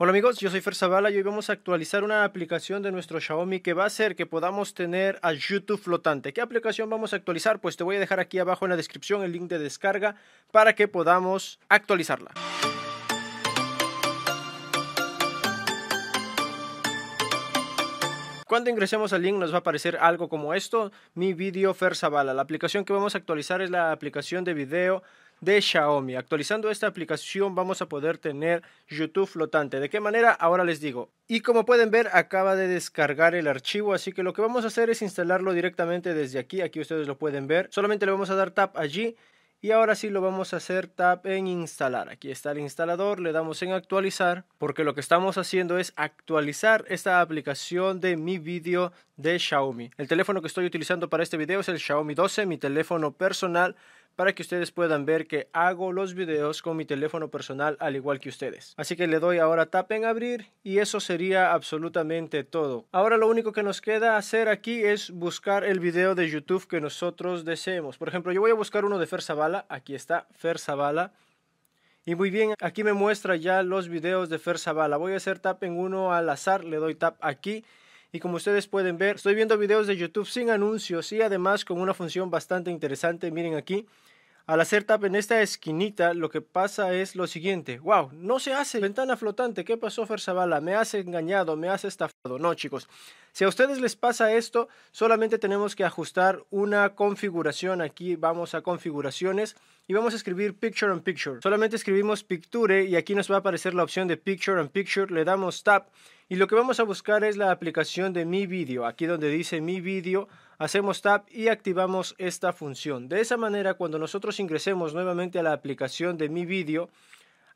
Hola amigos, yo soy Fer Zavala y hoy vamos a actualizar una aplicación de nuestro Xiaomi que va a hacer que podamos tener a YouTube flotante. ¿Qué aplicación vamos a actualizar? Pues te voy a dejar aquí abajo en la descripción el link de descarga para que podamos actualizarla. Cuando ingresemos al link nos va a aparecer algo como esto, mi video Fer Zavala. La aplicación que vamos a actualizar es la aplicación de video de Xiaomi. Actualizando esta aplicación vamos a poder tener YouTube flotante. ¿De qué manera? Ahora les digo. Y como pueden ver acaba de descargar el archivo, así que lo que vamos a hacer es instalarlo directamente desde aquí. Aquí ustedes lo pueden ver. Solamente le vamos a dar tap allí. Y ahora sí lo vamos a hacer tap en instalar. Aquí está el instalador, le damos en actualizar porque lo que estamos haciendo es actualizar esta aplicación de mi vídeo de Xiaomi. El teléfono que estoy utilizando para este video es el Xiaomi 12, mi teléfono personal, para que ustedes puedan ver que hago los videos con mi teléfono personal al igual que ustedes. Así que le doy ahora tap en abrir y eso sería absolutamente todo. Ahora lo único que nos queda hacer aquí es buscar el video de YouTube que nosotros deseemos. Por ejemplo, yo voy a buscar uno de Fer Zavala. Aquí está, Fer Zavala. Y muy bien, aquí me muestra ya los videos de Fer Zavala. Voy a hacer tap en uno al azar, le doy tap aquí y como ustedes pueden ver, estoy viendo videos de YouTube sin anuncios y además con una función bastante interesante. Miren aquí, al hacer tap en esta esquinita, lo que pasa es lo siguiente. ¡Wow! No se hace ventana flotante. ¿Qué pasó, Ferzabala? Me has engañado, me has estafado. No, chicos. Si a ustedes les pasa esto, solamente tenemos que ajustar una configuración. Aquí vamos a configuraciones y vamos a escribir Picture and Picture. Solamente escribimos Picture y aquí nos va a aparecer la opción de Picture and Picture. Le damos tap y lo que vamos a buscar es la aplicación de mi vídeo. Aquí donde dice mi vídeo, hacemos tap y activamos esta función. De esa manera, cuando nosotros ingresemos nuevamente a la aplicación de mi vídeo,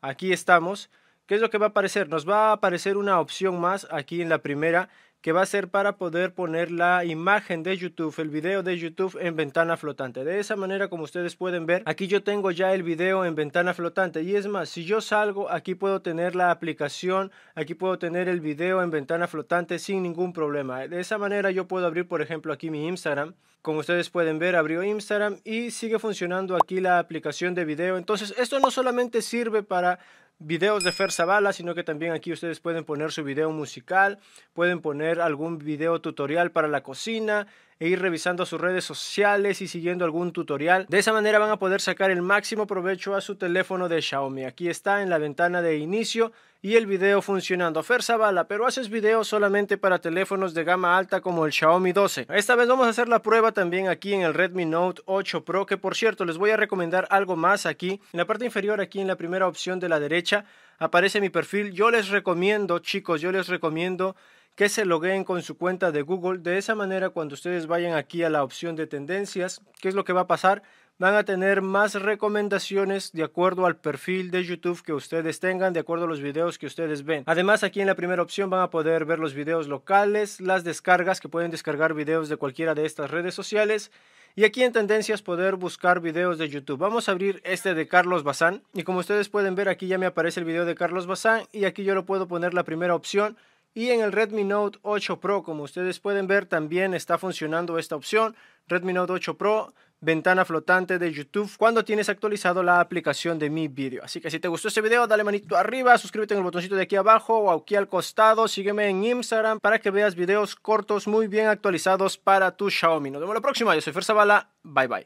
aquí estamos. ¿Qué es lo que va a aparecer? Nos va a aparecer una opción más aquí en la primera que va a ser para poder poner la imagen de YouTube, el video de YouTube en ventana flotante. De esa manera, como ustedes pueden ver, aquí yo tengo ya el video en ventana flotante. Y es más, si yo salgo, aquí puedo tener la aplicación, aquí puedo tener el video en ventana flotante sin ningún problema. De esa manera yo puedo abrir, por ejemplo, aquí mi Instagram. Como ustedes pueden ver, abrió Instagram y sigue funcionando aquí la aplicación de video. Entonces, esto no solamente sirve para videos de Fer Zavala, sino que también aquí ustedes pueden poner su video musical, pueden poner algún video tutorial para la cocina, e ir revisando sus redes sociales y siguiendo algún tutorial. De esa manera van a poder sacar el máximo provecho a su teléfono de Xiaomi. Aquí está en la ventana de inicio y el video funcionando. Fer bala pero haces videos solamente para teléfonos de gama alta como el Xiaomi 12. Esta vez vamos a hacer la prueba también aquí en el Redmi Note 8 Pro, que por cierto les voy a recomendar algo más aquí. En la parte inferior, aquí en la primera opción de la derecha, aparece mi perfil. Yo les recomiendo, chicos, yo les recomiendo que se logueen con su cuenta de Google. De esa manera, cuando ustedes vayan aquí a la opción de tendencias, ¿qué es lo que va a pasar? Van a tener más recomendaciones de acuerdo al perfil de YouTube que ustedes tengan, de acuerdo a los videos que ustedes ven. Además, aquí en la primera opción van a poder ver los videos locales, las descargas que pueden descargar videos de cualquiera de estas redes sociales. Y aquí en tendencias poder buscar videos de YouTube. Vamos a abrir este de Carlos Bazán. Y como ustedes pueden ver, aquí ya me aparece el video de Carlos Bazán. Y aquí yo lo puedo poner la primera opción y en el Redmi Note 8 Pro, como ustedes pueden ver, también está funcionando esta opción. Redmi Note 8 Pro, ventana flotante de YouTube cuando tienes actualizado la aplicación de mi video. Así que si te gustó este video, dale manito arriba, suscríbete en el botoncito de aquí abajo o aquí al costado, sígueme en Instagram para que veas videos cortos muy bien actualizados para tu Xiaomi. Nos vemos la próxima, yo soy Fer Zavala, bye bye.